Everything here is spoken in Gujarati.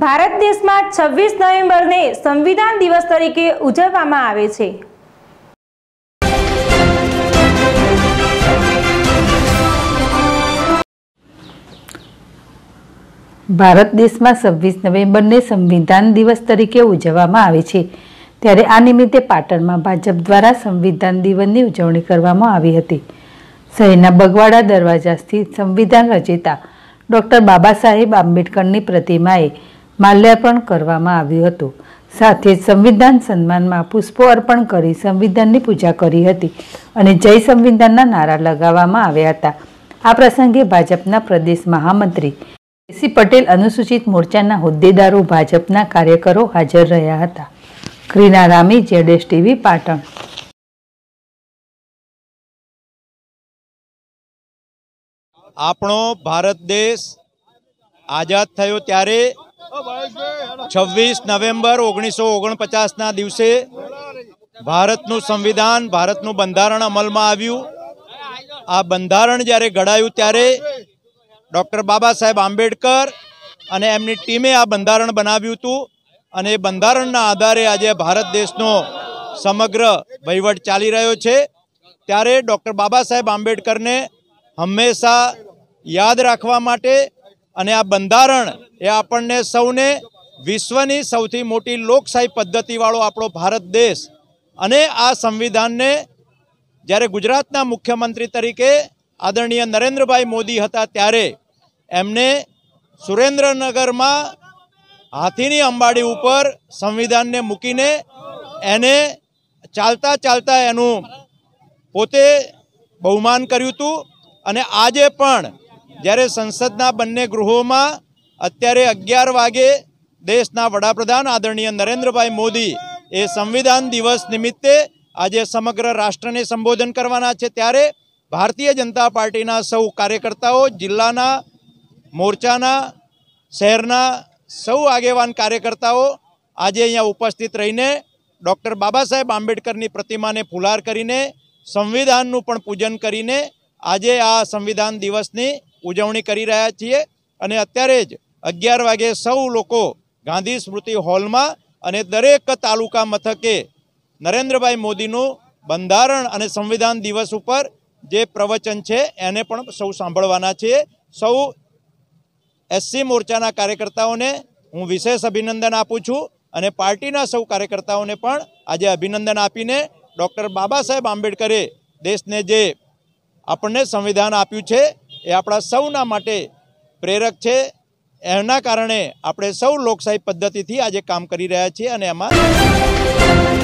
ભારત દેશમાં છવ્વીસ નવેમ્બરને સંવિધાન દિવસ તરીકે ઉજવવામાં આવે છે ભારત દેશમાં છવ્વીસ નવેમ્બરને સંવિધાન દિવસ તરીકે ઉજવવામાં આવે છે ત્યારે આ નિમિત્તે પાટણમાં ભાજપ દ્વારા સંવિધાન દિવસની ઉજવણી કરવામાં આવી હતી શહેરના બગવાડા દરવાજા સ્થિત સંવિધાન રચેતા ડૉક્ટર બાબા સાહેબ આંબેડકરની પ્રતિમાએ માલ્યાર્પણ કરવામાં આવ્યું હતું સાથે સંવિધાન સન્માનમાં પુષ્પો અર્પણ કરી સંવિધાનની પૂજા કરી હતી અને જય સંવિધાનના નારા લગાવવામાં આવ્યા હતા આ પ્રસંગે ભાજપના પ્રદેશ મહામંત્રી એસી પટેલ અનુસૂચિત મોરચાના હોદ્દેદારો ભાજપના કાર્યકરો હાજર રહ્યા હતા ક્રીના રામી જેડેશ ટીવી પાટણ આપણો ભારત દેશ આઝાદ થયો ત્યારે છવ્વીસ નવેમ્બર ઓગણીસો ઓગણપચાસના દિવસે ભારતનું સંવિધાન ભારતનું બંધારણ અમલમાં આવ્યું આ બંધારણ જ્યારે ઘડાયું ત્યારે ડૉક્ટર બાબા સાહેબ આંબેડકર અને એમની ટીમે આ બંધારણ બનાવ્યું હતું અને એ બંધારણના આધારે આજે ભારત દેશનો સમગ્ર વહીવટ ચાલી રહ્યો છે ત્યારે ડૉક્ટર બાબા સાહેબ આંબેડકરને હંમેશા યાદ રાખવા માટે અને આ બંધારણ એ આપણને સૌને વિશ્વની સૌથી મોટી લોકશાહી પદ્ધતિવાળો આપણો ભારત દેશ અને આ સંવિધાનને જ્યારે ગુજરાતના મુખ્યમંત્રી તરીકે આદરણીય નરેન્દ્રભાઈ મોદી હતા ત્યારે એમને સુરેન્દ્રનગરમાં હાથીની અંબાડી ઉપર સંવિધાનને મૂકીને એને ચાલતા ચાલતા એનું પોતે બહુમાન કર્યું હતું અને આજે પણ જ્યારે સંસદના બંને ગૃહોમાં અત્યારે અગિયાર વાગે દેશના વડાપ્રધાન આદરણીય નરેન્દ્રભાઈ મોદી એ સંવિધાન દિવસ નિમિત્તે આજે સમગ્ર રાષ્ટ્રને સંબોધન કરવાના છે ત્યારે ભારતીય જનતા પાર્ટીના સૌ કાર્યકર્તાઓ જિલ્લાના મોરચાના શહેરના સૌ આગેવાન કાર્યકર્તાઓ આજે અહીંયા ઉપસ્થિત રહીને ડૉક્ટર બાબા સાહેબ આંબેડકરની પ્રતિમાને ફુલાર કરીને સંવિધાનનું પણ પૂજન કરીને આજે આ સંવિધાન દિવસની ઉજવણી કરી રહ્યા છીએ અને અત્યારે જ અગિયાર વાગે સૌ લોકો ગાંધી સ્મૃતિ હોલમાં અને દરેક તાલુકા મથકે નરેન્દ્રભાઈ મોદીનું બંધારણ અને સંવિધાન દિવસ ઉપર જે પ્રવચન છે એને પણ સૌ સાંભળવાના છે સૌ એસસી મોરચાના કાર્યકર્તાઓને હું વિશેષ અભિનંદન આપું છું અને પાર્ટીના સૌ કાર્યકર્તાઓને પણ આજે અભિનંદન આપીને ડૉક્ટર બાબા સાહેબ આંબેડકરે દેશને જે આપણને સંવિધાન આપ્યું છે એ આપણા સૌના માટે પ્રેરક છે એના કારણે આપણે સૌ લોકશાહી પદ્ધતિથી આજે કામ કરી રહ્યા છીએ અને એમાં